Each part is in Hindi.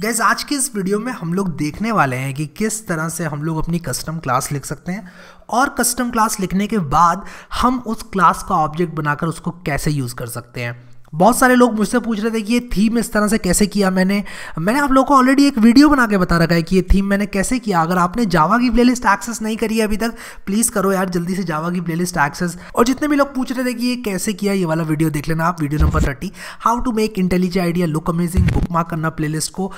गैस आज के इस वीडियो में हम लोग देखने वाले हैं कि किस तरह से हम लोग अपनी कस्टम क्लास लिख सकते हैं और कस्टम क्लास लिखने के बाद हम उस क्लास का ऑब्जेक्ट बनाकर उसको कैसे यूज़ कर सकते हैं बहुत सारे लोग मुझसे पूछ रहे थे कि ये थीम इस तरह से कैसे किया मैंने मैंने आप लोगों को ऑलरेडी एक वीडियो बना के बता रखा है कि ये थीम मैंने कैसे किया अगर आपने जावा की प्लेलिस्ट एक्सेस नहीं करी है अभी तक प्लीज़ करो यार जल्दी से जावा की प्लेलिस्ट एक्सेस और जितने भी लोग पूछ रहे थे कि ये कैसे किया ये वाला वीडियो देख लेना आप video number thirty how to make intelligent idea look amazing bookmark करना प्ले को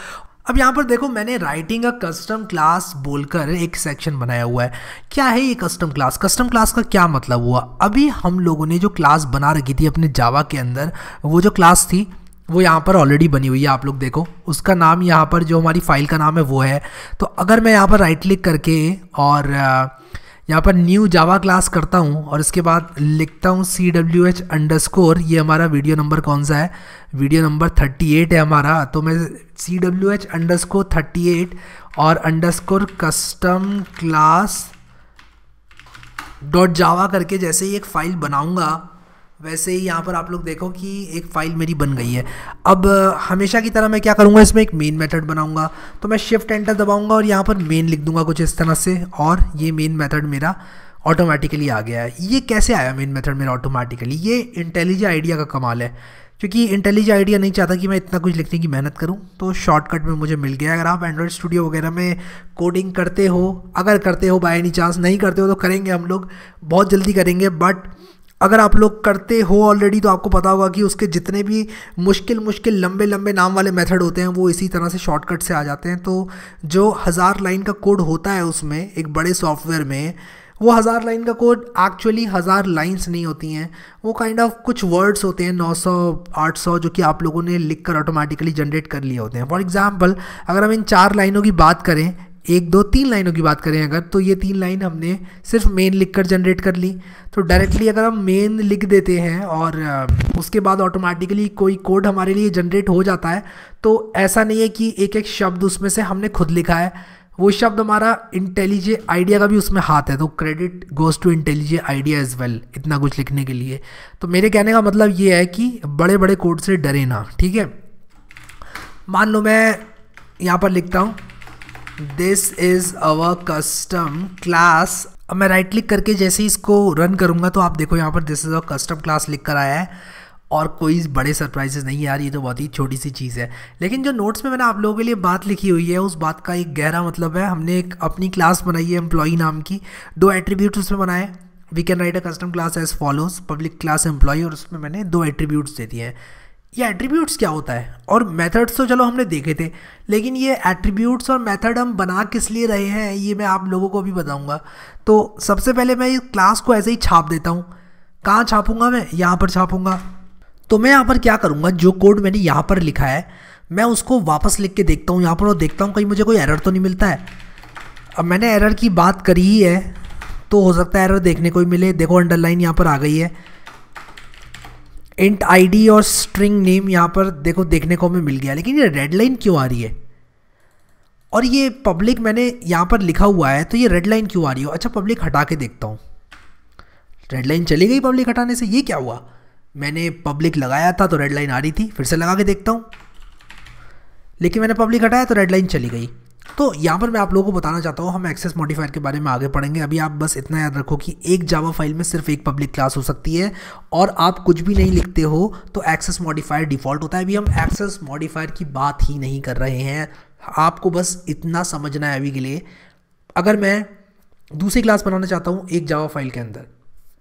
अब यहाँ पर देखो मैंने राइटिंग अ कस्टम क्लास बोलकर एक सेक्शन बनाया हुआ है क्या है ये कस्टम क्लास कस्टम क्लास का क्या मतलब हुआ अभी हम लोगों ने जो क्लास बना रखी थी अपने जावा के अंदर वो जो क्लास थी वो यहाँ पर ऑलरेडी बनी हुई है आप लोग देखो उसका नाम यहाँ पर जो हमारी फाइल का नाम है वो है तो अगर मैं यहाँ पर राइट क्लिक करके और यहाँ पर न्यू जावा क्लास करता हूँ और इसके बाद लिखता हूँ C W H underscore ये हमारा वीडियो नंबर कौन सा है वीडियो नंबर थर्टी एट है हमारा तो मैं C W H underscore thirty eight और underscore custom class dot java करके जैसे ही एक फ़ाइल बनाऊँगा वैसे ही यहाँ पर आप लोग देखो कि एक फ़ाइल मेरी बन गई है अब हमेशा की तरह मैं क्या करूँगा इसमें एक मेन मेथड बनाऊँगा तो मैं शिफ्ट एंटर दबाऊँगा और यहाँ पर मेन लिख दूंगा कुछ इस तरह से और ये मेन मेथड मेरा ऑटोमेटिकली आ गया है ये कैसे आया मेन मेथड मेरा ऑटोमेटिकली ये इंटेलिजेंट आइडिया का कमाल है क्योंकि इंटेलिजेंट आइडिया नहीं चाहता कि मैं इतना कुछ लिखने की मेहनत करूं तो शॉर्टकट में मुझे मिल गया अगर आप एंड्रॉयड स्टूडियो वगैरह में कोडिंग करते हो अगर करते हो बाय एनी चांस नहीं करते हो तो करेंगे हम लोग बहुत जल्दी करेंगे बट अगर आप लोग करते हो ऑलरेडी तो आपको पता होगा कि उसके जितने भी मुश्किल मुश्किल लंबे लंबे नाम वाले मेथड होते हैं वो इसी तरह से शॉर्टकट से आ जाते हैं तो जो हज़ार लाइन का कोड होता है उसमें एक बड़े सॉफ्टवेयर में वो हज़ार लाइन का कोड एक्चुअली हज़ार लाइंस नहीं होती हैं वो काइंड kind ऑफ of कुछ वर्ड्स होते हैं 900 800 जो कि आप लोगों ने लिख कर ऑटोमेटिकली जनरेट कर लिए होते हैं फॉर एग्ज़ाम्पल अगर हम इन चार लाइनों की बात करें एक दो तीन लाइनों की बात करें अगर तो ये तीन लाइन हमने सिर्फ मेन लिख कर जनरेट कर ली तो डायरेक्टली अगर हम मेन लिख देते हैं और उसके बाद ऑटोमेटिकली कोई कोड हमारे लिए जनरेट हो जाता है तो ऐसा नहीं है कि एक एक शब्द उसमें से हमने खुद लिखा है वो शब्द हमारा इंटेलिजे आइडिया का भी उसमें हाथ है तो credit goes to IntelliJ idea as well इतना कुछ लिखने के लिए तो मेरे कहने का मतलब ये है कि बड़े बड़े कोड से डरे ना ठीक है मान लो मैं यहाँ पर लिखता हूँ this is our custom class अब मैं राइट क्लिक करके जैसे ही इसको रन करूँगा तो आप देखो यहाँ पर this is a custom class लिख कर आया है और कोई बड़े सरप्राइजेज नहीं यार ये तो बहुत ही छोटी सी चीज़ है लेकिन जो नोट्स में मैंने आप लोगों के लिए बात लिखी हुई है उस बात का एक गहरा मतलब है हमने एक अपनी क्लास बनाई है एम्प्लॉई नाम की दो एट्रीब्यूट उसमें बनाए we can write a custom class as follows public class employee और उसमें मैंने दो एट्रीब्यूट्स दे दिए हैं ये एट्रीब्यूट्स क्या होता है और मेथड्स तो चलो हमने देखे थे लेकिन ये एट्रीब्यूट्स और मेथड हम बना किस लिए रहे हैं ये मैं आप लोगों को भी बताऊंगा तो सबसे पहले मैं इस क्लास को ऐसे ही छाप देता हूँ कहाँ छापूंगा मैं यहाँ पर छापूंगा तो मैं यहाँ पर क्या करूँगा जो कोड मैंने यहाँ पर लिखा है मैं उसको वापस लिख के देखता हूँ यहाँ पर और देखता हूँ कहीं मुझे कोई एरर तो नहीं मिलता है अब मैंने एरर की बात करी ही है तो हो सकता है एरर देखने को ही मिले देखो अंडरलाइन यहाँ पर आ गई है इंट आईडी और स्ट्रिंग नेम यहाँ पर देखो देखने को हमें मिल गया लेकिन ये रेड लाइन क्यों आ रही है और ये पब्लिक मैंने यहाँ पर लिखा हुआ है तो ये रेड लाइन क्यों आ रही हो अच्छा पब्लिक हटा के देखता हूँ रेड लाइन चली गई पब्लिक हटाने से ये क्या हुआ मैंने पब्लिक लगाया था तो रेड लाइन आ रही थी फिर से लगा के देखता हूँ लेकिन मैंने पब्लिक हटाया तो रेड लाइन चली गई तो यहाँ पर मैं आप लोगों को बताना चाहता हूँ हम एक्सेस मॉडिफायर के बारे में आगे पढ़ेंगे अभी आप बस इतना याद रखो कि एक जावा फाइल में सिर्फ एक पब्लिक क्लास हो सकती है और आप कुछ भी नहीं लिखते हो तो एक्सेस मॉडिफायर डिफ़ॉल्ट होता है अभी हम एक्सेस मॉडिफायर की बात ही नहीं कर रहे हैं आपको बस इतना समझना है अभी के लिए अगर मैं दूसरी क्लास बनाना चाहता हूँ एक जावा फाइल के अंदर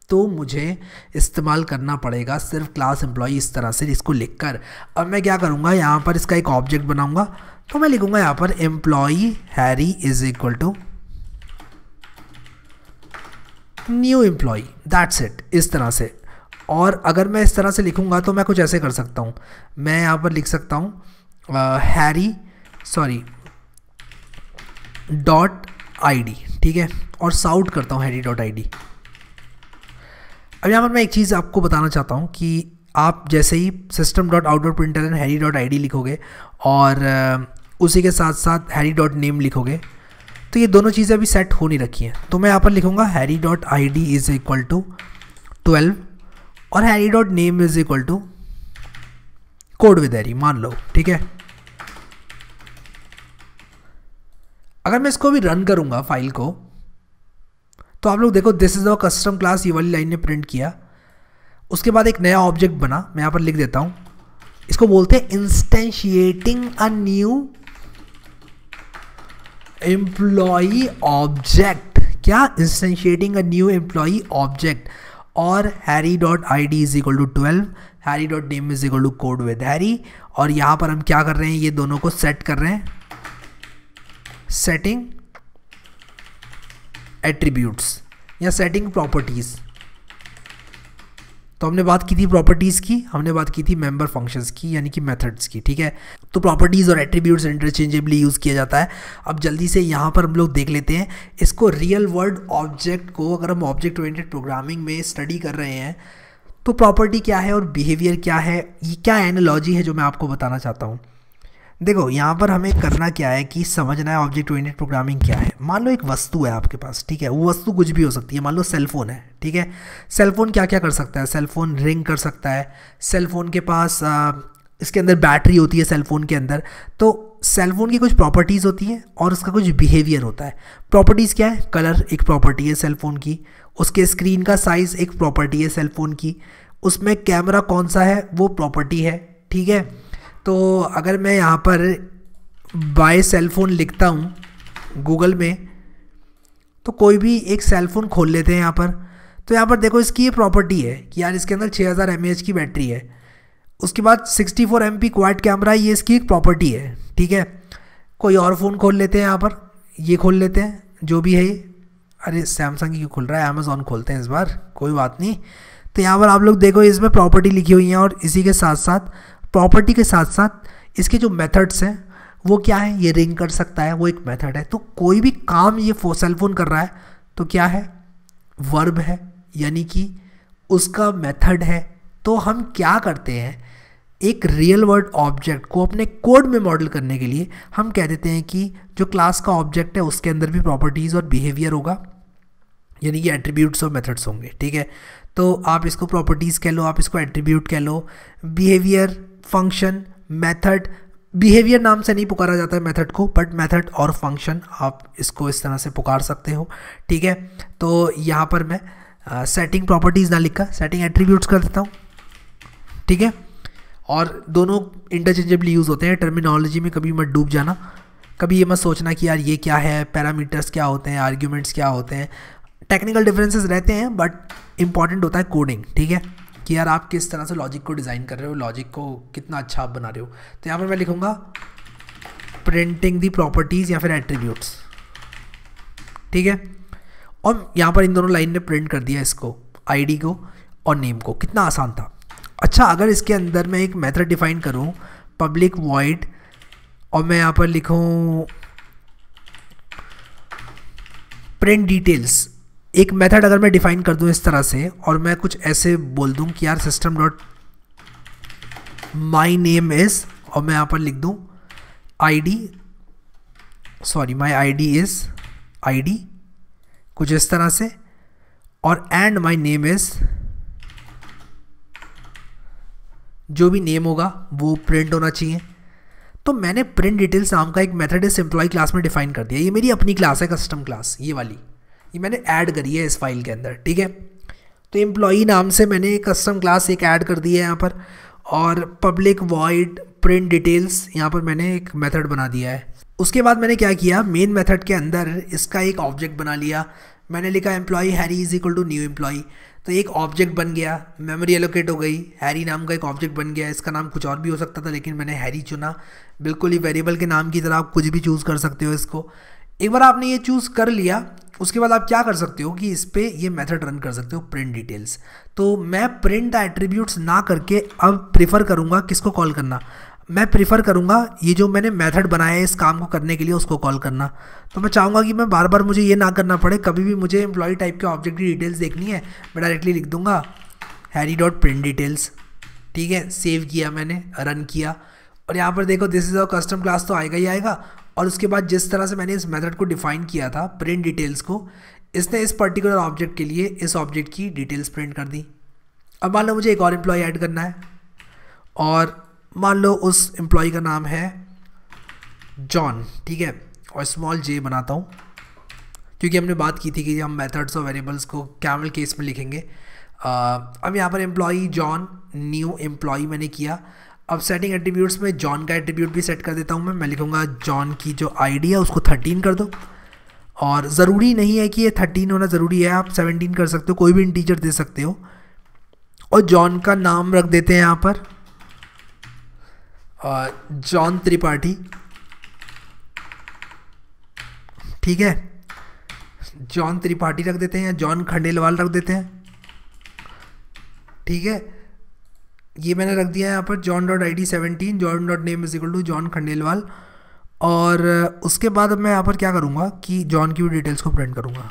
तो मुझे इस्तेमाल करना पड़ेगा सिर्फ क्लास एम्प्लॉय इस तरह से इसको लिख कर अब मैं क्या करूँगा यहाँ पर इसका एक ऑब्जेक्ट बनाऊँगा तो मैं लिखूँगा यहाँ पर employee Harry is equal to new employee that's it इस तरह से और अगर मैं इस तरह से लिखूँगा तो मैं कुछ ऐसे कर सकता हूँ मैं यहाँ पर लिख सकता हूँ हैरी सॉरी डॉट आई ठीक है और साउट करता हूँ हैरी डॉट आई अब यहाँ पर मैं एक चीज़ आपको बताना चाहता हूँ कि आप जैसे ही system dot outdoor printer and Harry dot I लिखोगे और उसी के साथ साथ हैरी डॉट नेम लिखोगे तो ये दोनों चीज़ें अभी सेट हो नहीं रखी हैं तो मैं यहाँ पर लिखूँगा Harry dot I D is equal to twelve और Harry dot name is equal to code with Harry मान लो ठीक है अगर मैं इसको भी रन करूँगा फाइल को तो आप लोग देखो this is a custom class ये वाली लाइन ने प्रिंट किया उसके बाद एक नया ऑब्जेक्ट बना मैं यहाँ पर लिख देता हूँ इसको बोलते हैं instantiating a new employee object क्या instantiating a new employee object और Harry dot I D is equal to twelve Harry dot name is equal to code with Harry और यहाँ पर हम क्या कर रहे हैं ये दोनों को सेट कर रहे हैं सेटिंग एट्रीब्यूट्स या सेटिंग प्रॉपर्टीज़ तो हमने बात की थी प्रॉपर्टीज़ की हमने बात की थी मेंबर फंक्शंस की यानी कि मेथड्स की ठीक है तो प्रॉपर्टीज़ और एट्रीब्यूट्स इंटरचेंजेबली यूज़ किया जाता है अब जल्दी से यहाँ पर हम लोग देख लेते हैं इसको रियल वर्ल्ड ऑब्जेक्ट को अगर हम ऑब्जेक्ट ओरिएंटेड प्रोग्रामिंग में स्टडी कर रहे हैं तो प्रॉपर्टी क्या है और बिहेवियर क्या है ये क्या एनोलॉजी है जो मैं आपको बताना चाहता हूँ देखो यहाँ पर हमें करना क्या है कि समझना है ऑब्जेक्ट ओरिएंटेड प्रोग्रामिंग क्या है मान लो एक वस्तु है आपके पास ठीक है वो वस्तु कुछ भी हो सकती है मान लो सेलफोन है ठीक है सेलफोन क्या क्या कर सकता है सेलफोन रिंग कर सकता है सेलफोन के पास आ, इसके अंदर बैटरी होती है सेलफोन के अंदर तो सेलफोन की कुछ प्रॉपर्टीज़ होती हैं और उसका कुछ बिहेवियर होता है प्रॉपर्टीज़ क्या है कलर एक प्रॉपर्टी है सेलफोन की उसके स्क्रीन का साइज़ एक प्रॉपर्टी है सेलफोन की उसमें कैमरा कौन सा है वो प्रॉपर्टी है ठीक है तो अगर मैं यहाँ पर बाय सेलफ़ोन लिखता हूँ गूगल में तो कोई भी एक सेलफ़ोन खोल लेते हैं यहाँ पर तो यहाँ पर देखो इसकी ये प्रॉपर्टी है कि यार इसके अंदर 6000 हज़ार की बैटरी है उसके बाद 64 four M P quad camera ये इसकी एक प्रॉपर्टी है ठीक है कोई और फ़ोन खोल लेते हैं यहाँ पर ये खोल लेते हैं जो भी है ये अरे सैमसंग ही खुल रहा है अमेज़ोन खोलते हैं इस बार कोई बात नहीं तो यहाँ पर आप लोग देखो इसमें प्रॉपर्टी लिखी हुई है और इसी के साथ साथ प्रॉपर्टी के साथ साथ इसके जो मेथड्स हैं वो क्या है ये रिंग कर सकता है वो एक मेथड है तो कोई भी काम ये सेलफोन कर रहा है तो क्या है वर्ब है यानी कि उसका मेथड है तो हम क्या करते हैं एक रियल वर्ड ऑब्जेक्ट को अपने कोड में मॉडल करने के लिए हम कह देते हैं कि जो क्लास का ऑब्जेक्ट है उसके अंदर भी प्रॉपर्टीज़ और बिहेवियर होगा यानी कि एट्रीब्यूट्स और मेथड्स होंगे ठीक है तो आप इसको प्रॉपर्टीज़ कह लो आप इसको एट्रीब्यूट कह लो बिहेवियर फंक्शन मेथड बिहेवियर नाम से नहीं पुकारा जाता है मेथड को बट मेथड और फंक्शन आप इसको इस तरह से पुकार सकते हो ठीक है तो यहाँ पर मैं सेटिंग प्रॉपर्टीज़ ना लिखा सेटिंग एट्रीब्यूट्स कर देता हूँ ठीक है और दोनों इंटरचेंजेबली यूज़ होते हैं टर्मिनोलॉजी में कभी मत डूब जाना कभी ये मत सोचना कि यार ये क्या है पैरामीटर्स क्या होते हैं आर्ग्यूमेंट्स क्या होते हैं टेक्निकल डिफरेंसेस रहते हैं बट इंपॉर्टेंट होता है कोडिंग ठीक है कि यार आप किस तरह से लॉजिक को डिज़ाइन कर रहे हो लॉजिक को कितना अच्छा आप बना रहे हो तो यहाँ पर मैं लिखूँगा प्रिंटिंग दी प्रॉपर्टीज़ या फिर एट्रीब्यूट्स ठीक है और यहाँ पर इन दोनों लाइन ने प्रिंट कर दिया इसको आईडी को और नेम को कितना आसान था अच्छा अगर इसके अंदर मैं एक मेथड डिफाइन करूँ पब्लिक वॉइड और मैं यहाँ पर लिखूँ प्रिंट डिटेल्स एक मेथड अगर मैं डिफाइन कर दूं इस तरह से और मैं कुछ ऐसे बोल दूं कि यार system dot my name is और मैं यहाँ पर लिख दूँ I D sorry my I D is I D कुछ इस तरह से और एंड माई नेम इज़ जो भी नेम होगा वो प्रिंट होना चाहिए तो मैंने प्रिंट डिटेल्स नाम का एक मेथड इस एम्प्लॉय क्लास में डिफाइन कर दिया ये मेरी अपनी क्लास है कस्टम क्लास ये वाली ये मैंने ऐड करी है इस फाइल के अंदर ठीक है तो एम्प्लॉई नाम से मैंने कस्टम क्लास एक ऐड कर दी है यहाँ पर और पब्लिक वॉइड प्रिंट डिटेल्स यहाँ पर मैंने एक मेथड बना दिया है उसके बाद मैंने क्या किया मेन मेथड के अंदर इसका एक ऑब्जेक्ट बना लिया मैंने लिखा employee Harry is equal to new employee तो एक ऑब्जेक्ट बन गया मेमोरी एलोकेट हो गई हैरी नाम का एक ऑब्जेक्ट बन गया इसका नाम कुछ और भी हो सकता था लेकिन मैंने हैरी चुना बिल्कुल ही वेरिएबल के नाम की तरह आप कुछ भी चूज़ कर सकते हो इसको एक बार आपने ये चूज़ कर लिया उसके बाद आप क्या कर सकते हो कि इस पर ये मेथड रन कर सकते हो प्रिंट डिटेल्स तो मैं प्रिंट एट्रीब्यूट्स ना करके अब प्रिफर करूँगा किसको कॉल करना मैं प्रीफर करूँगा ये जो मैंने मेथड बनाया है इस काम को करने के लिए उसको कॉल करना तो मैं चाहूँगा कि मैं बार बार मुझे ये ना करना पड़े कभी भी मुझे एम्प्लॉय टाइप के ऑब्जेक्ट की डिटेल्स देखनी है मैं डायरेक्टली लिख दूंगा हैरी डॉट प्रिंट डिटेल्स ठीक है सेव किया मैंने रन किया और यहाँ पर देखो this is a custom class तो आएगा ही आएगा और उसके बाद जिस तरह से मैंने इस मेथड को डिफाइन किया था प्रिंट डिटेल्स को इसने इस पर्टिकुलर ऑब्जेक्ट के लिए इस ऑब्जेक्ट की डिटेल्स प्रिंट कर दी अब मान लो मुझे एक और एम्प्लॉय ऐड करना है और मान लो उस एम्प्लॉय का नाम है जॉन ठीक है और स्मॉल जे बनाता हूँ क्योंकि हमने बात की थी कि हम मेथड्स और वेरिएबल्स को कैमल केस में लिखेंगे आ, अब यहाँ पर एम्प्लॉई जॉन न्यू एम्प्लॉई मैंने किया अब सेटिंग एट्रीब्यूट्स में जॉन का एट्रीब्यूट भी सेट कर देता हूँ मैं मैं लिखूँगा जॉन की जो आईडी है उसको थर्टीन कर दो और ज़रूरी नहीं है कि ये थर्टीन होना ज़रूरी है आप सेवनटीन कर सकते हो कोई भी इंटीजर दे सकते हो और जॉन का नाम रख देते हैं यहाँ पर जॉन त्रिपाठी ठीक है जॉन त्रिपाठी रख देते हैं या जॉन खंडेलवाल रख देते हैं ठीक है ये मैंने रख दिया है यहाँ पर John dot I D seventeen John dot name is equal to John Khandelwal और uh, उसके बाद अब मैं यहाँ पर क्या करूँगा कि जॉन की डिटेल्स को प्रिंट करूँगा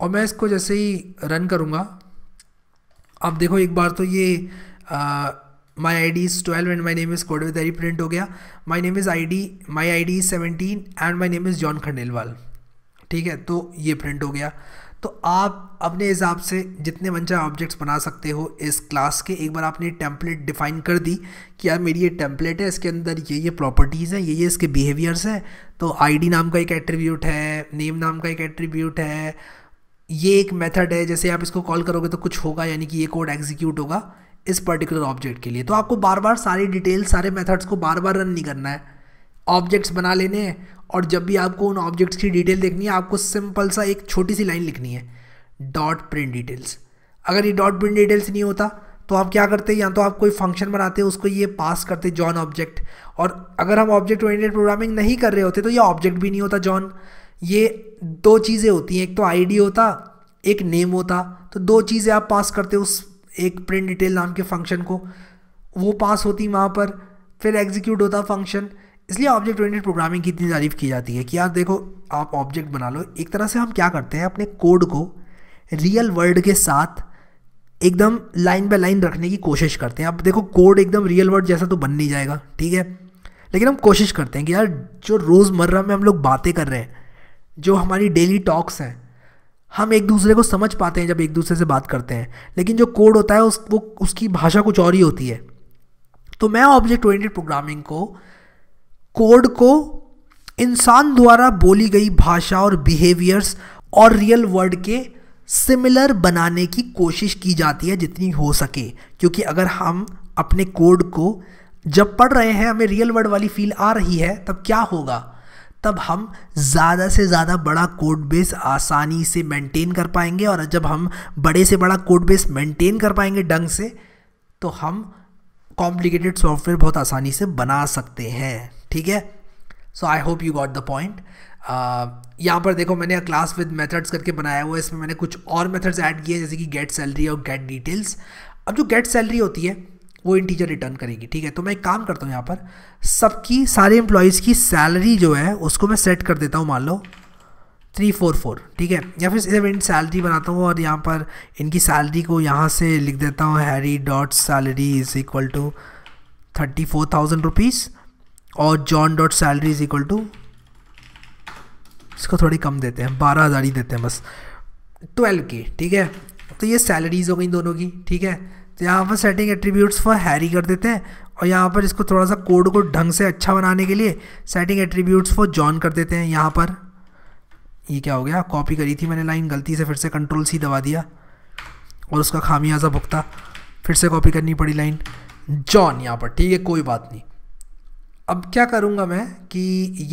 और मैं इसको जैसे ही रन करूँगा आप देखो एक बार तो ये my I D is twelve and my name is code with Harry print हो गया my name is I D my I D is seventeen and my name is John Khandelwal ठीक है तो ये प्रिंट हो गया तो आप अपने हिसाब से जितने मन चाहे ऑब्जेक्ट्स बना सकते हो इस क्लास के एक बार आपने टेम्पलेट डिफाइन कर दी कि यार मेरी ये टेम्पलेट है इसके अंदर ये ये प्रॉपर्टीज़ हैं ये ये इसके बिहेवियर्स हैं तो आईडी नाम का एक एट्रीब्यूट है नेम नाम का एक एट्रीब्यूट है ये एक मेथड है जैसे आप इसको कॉल करोगे तो कुछ होगा यानी कि ये कोड एग्जीक्यूट होगा इस पर्टिकुलर ऑब्जेक्ट के लिए तो आपको बार बार सारी डिटेल्स सारे मेथड्स को बार बार रन नहीं करना है ऑब्जेक्ट्स बना लेने हैं और जब भी आपको उन ऑब्जेक्ट्स की डिटेल देखनी है आपको सिंपल सा एक छोटी सी लाइन लिखनी है डॉट प्रिंट डिटेल्स अगर ये डॉट प्रिंट डिटेल्स नहीं होता तो आप क्या करते हैं या तो आप कोई फंक्शन बनाते हैं उसको ये पास करते जॉन ऑब्जेक्ट और अगर हम ऑब्जेक्ट ओरिएंटेड प्रोग्रामिंग नहीं कर रहे होते तो ये ऑब्जेक्ट भी नहीं होता जॉन ये दो चीज़ें होती हैं एक तो आईडी होता एक नेम होता तो दो चीज़ें आप पास करते उस एक प्रिंट डिटेल नाम के फंक्शन को वो पास होती वहाँ पर फिर एग्जीक्यूट होता फंक्शन इसलिए ऑब्जेक्ट ओरिएंटेड प्रोग्रामिंग की इतनी तारीफ की जाती है कि यार देखो आप ऑब्जेक्ट बना लो एक तरह से हम क्या करते हैं अपने कोड को रियल वर्ल्ड के साथ एकदम लाइन बाय लाइन रखने की कोशिश करते हैं अब देखो कोड एकदम रियल वर्ल्ड जैसा तो बन नहीं जाएगा ठीक है लेकिन हम कोशिश करते हैं कि यार जो रोज़मर्रा में हम लोग बातें कर रहे हैं जो हमारी डेली टॉक्स हैं हम एक दूसरे को समझ पाते हैं जब एक दूसरे से बात करते हैं लेकिन जो कोड होता है उस वो उसकी भाषा कुछ और ही होती है तो मैं ऑब्जेक्ट ओरिएंटेड प्रोग्रामिंग को कोड को इंसान द्वारा बोली गई भाषा और बिहेवियर्स और रियल वर्ल्ड के सिमिलर बनाने की कोशिश की जाती है जितनी हो सके क्योंकि अगर हम अपने कोड को जब पढ़ रहे हैं हमें रियल वर्ल्ड वाली फील आ रही है तब क्या होगा तब हम ज़्यादा से ज़्यादा बड़ा कोड बेस आसानी से मेंटेन कर पाएंगे और जब हम बड़े से बड़ा कोड बेस मेंटेन कर पाएंगे ढंग से तो हम कॉम्प्लिकेटेड सॉफ्टवेयर बहुत आसानी से बना सकते हैं ठीक है so I hope you got the point यहाँ पर देखो मैंने क्लास विद मेथड्स करके बनाया हुआ है इसमें मैंने कुछ और मेथड्स ऐड किए जैसे कि गेट सैलरी और गेट डिटेल्स अब जो गेट सैलरी होती है वो इंटीजर रिटर्न करेगी ठीक है तो मैं एक काम करता हूँ यहाँ पर सबकी सारे एम्प्लॉयज़ की सैलरी जो है उसको मैं सेट कर देता हूँ मान लो थ्री फोर फोर ठीक है या फिर इसे मैं सैलरी बनाता हूँ और यहाँ पर इनकी सैलरी को यहाँ से लिख देता हूँ Harry dot salary is equal to thirty four thousand rupees और John dot salary is equal to इसको थोड़ी कम देते हैं बारह हज़ार ही देते हैं बस ट्वेल्व के ठीक है तो ये सैलरीज हो गई दोनों की ठीक है तो यहाँ पर सेटिंग एट्रीब्यूट्स फॉर हैरी कर देते हैं और यहाँ पर इसको थोड़ा सा कोड को ढंग से अच्छा बनाने के लिए सेटिंग एट्रीब्यूट्स फॉर जॉन कर देते हैं यहाँ पर ये क्या हो गया कॉपी करी थी मैंने लाइन गलती से फिर से कंट्रोल सी दबा दिया और उसका खामियाजा भुगता फिर से कॉपी करनी पड़ी लाइन जॉन यहाँ पर ठीक है कोई बात नहीं अब क्या करूँगा मैं कि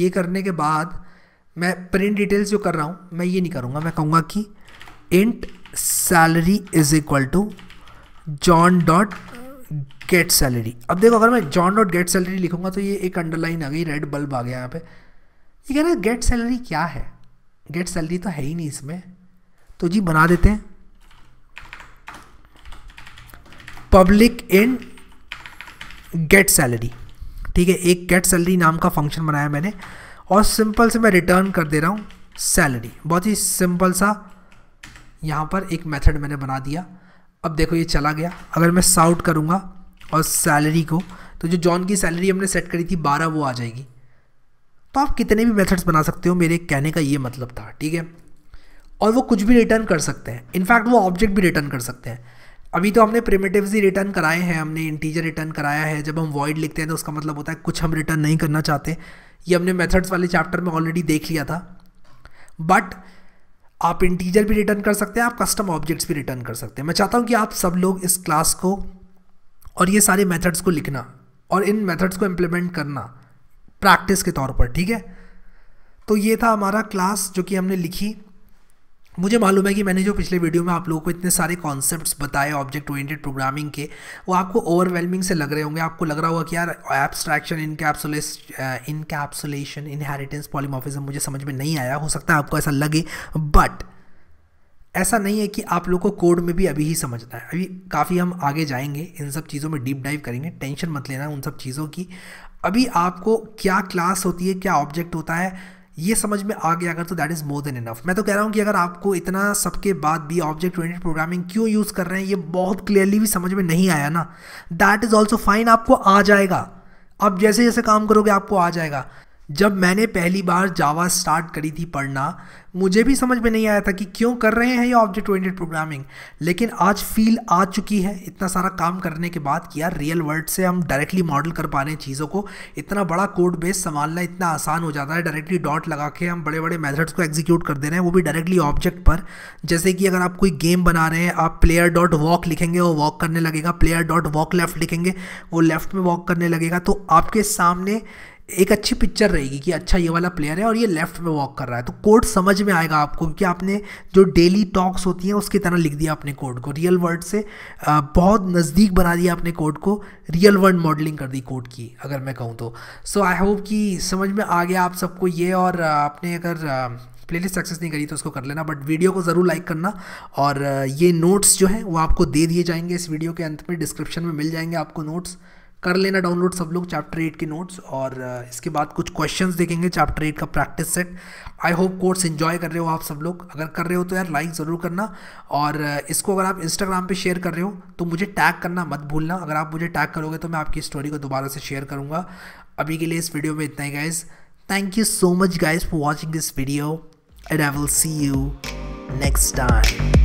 ये करने के बाद मैं प्रिंट डिटेल्स जो कर रहा हूँ मैं ये नहीं करूँगा मैं कहूँगा कि int salary is equal to John dot get salary अब देखो अगर मैं जॉन डॉट गेट सैलरी लिखूंगा तो ये एक अंडरलाइन आ गई रेड बल्ब आ गया यहाँ पे ये कह रहा है गेट सैलरी क्या है गेट सैलरी तो है ही नहीं इसमें तो जी बना देते हैं पब्लिक इन गेट सैलरी ठीक है एक कैट सैलरी नाम का फंक्शन बनाया मैंने और सिंपल से मैं रिटर्न कर दे रहा हूँ सैलरी बहुत ही सिंपल सा यहाँ पर एक मेथड मैंने बना दिया अब देखो ये चला गया अगर मैं साउट करूँगा और सैलरी को तो जो जॉन की सैलरी हमने सेट करी थी बारह वो आ जाएगी तो आप कितने भी मेथड्स बना सकते हो मेरे कहने का ये मतलब था ठीक है और वो कुछ भी रिटर्न कर सकते हैं इनफैक्ट वो ऑब्जेक्ट भी रिटर्न कर सकते हैं अभी तो हमने प्रेमेटिव ही रिटर्न कराए हैं हमने इंटीजर रिटर्न कराया है जब हम वॉइड लिखते हैं तो उसका मतलब होता है कुछ हम रिटर्न नहीं करना चाहते ये हमने मेथड्स वाले चैप्टर में ऑलरेडी देख लिया था बट आप इंटीजर भी रिटर्न कर सकते हैं आप कस्टम ऑब्जेक्ट्स भी रिटर्न कर सकते हैं मैं चाहता हूँ कि आप सब लोग इस क्लास को और ये सारे मेथड्स को लिखना और इन मेथड्स को इम्प्लीमेंट करना प्रैक्टिस के तौर पर ठीक है तो ये था हमारा क्लास जो कि हमने लिखी मुझे मालूम है कि मैंने जो पिछले वीडियो में आप लोगों को इतने सारे कॉन्सेप्ट्स बताए ऑब्जेक्ट ओरिएंटेड प्रोग्रामिंग के वो आपको ओवरवेलमिंग से लग रहे होंगे आपको लग रहा होगा कि यार एब्स्ट्रैक्शन इन इनकैप्सुलेशन इनहेरिटेंस पॉलीमोफिज्म मुझे समझ में नहीं आया हो सकता है आपको ऐसा लगे बट ऐसा नहीं है कि आप लोग को कोड में भी अभी ही समझना है अभी काफ़ी हम आगे जाएंगे इन सब चीज़ों में डीप डाइव करेंगे टेंशन मत लेना उन सब चीज़ों की अभी आपको क्या क्लास होती है क्या ऑब्जेक्ट होता है ये समझ में आ गया अगर तो that is more than enough मैं तो कह रहा हूँ कि अगर आपको इतना सबके बाद भी ऑब्जेक्ट ओरिएंटेड प्रोग्रामिंग क्यों यूज़ कर रहे हैं ये बहुत क्लियरली भी समझ में नहीं आया ना दैट इज़ ऑल्सो फाइन आपको आ जाएगा आप जैसे जैसे काम करोगे आपको आ जाएगा जब मैंने पहली बार जावा स्टार्ट करी थी पढ़ना मुझे भी समझ में नहीं आया था कि क्यों कर रहे हैं ये ऑब्जेक्ट ओरिएंटेड प्रोग्रामिंग लेकिन आज फील आ चुकी है इतना सारा काम करने के बाद कि यार रियल वर्ल्ड से हम डायरेक्टली मॉडल कर पा रहे हैं चीज़ों को इतना बड़ा कोड बेस संभालना इतना आसान हो जाता है डायरेक्टली डॉट लगा के हम बड़े बड़े मेथड्स को एग्जीक्यूट कर दे रहे हैं वो भी डायरेक्टली ऑब्जेक्ट पर जैसे कि अगर आप कोई गेम बना रहे हैं आप प्लेयर डॉट वॉक लिखेंगे वो वॉक करने लगेगा प्लेयर डॉट वॉक लेफ्ट लिखेंगे वो लेफ्ट में वॉक करने लगेगा तो आपके सामने एक अच्छी पिक्चर रहेगी कि अच्छा ये वाला प्लेयर है और ये लेफ्ट में वॉक कर रहा है तो कोड समझ में आएगा आपको क्योंकि आपने जो डेली टॉक्स होती हैं उसकी तरह लिख दिया अपने कोड को रियल वर्ल्ड से बहुत नज़दीक बना दिया अपने कोड को रियल वर्ल्ड मॉडलिंग कर दी कोड की अगर मैं कहूँ तो सो आई होप कि समझ में आ गया आप सबको ये और आपने अगर प्लेलिस्ट सक्सेस नहीं करी तो उसको कर लेना बट वीडियो को ज़रूर लाइक करना और ये नोट्स जो हैं वो आपको दे दिए जाएंगे इस वीडियो के अंत में डिस्क्रिप्शन में मिल जाएंगे आपको नोट्स कर लेना डाउनलोड सब लोग चैप्टर एट के नोट्स और uh, इसके बाद कुछ क्वेश्चन देखेंगे चैप्टर एट का practice set I hope course enjoy कर रहे हो आप सब लोग अगर कर रहे हो तो यार लाइक ज़रूर करना और uh, इसको अगर आप इंस्टाग्राम पे शेयर कर रहे हो तो मुझे टैग करना मत भूलना अगर आप मुझे टैग करोगे तो मैं आपकी स्टोरी को दोबारा से शेयर करूँगा अभी के लिए इस वीडियो में इतना ही guys thank you so much guys for watching this video and I will see you next time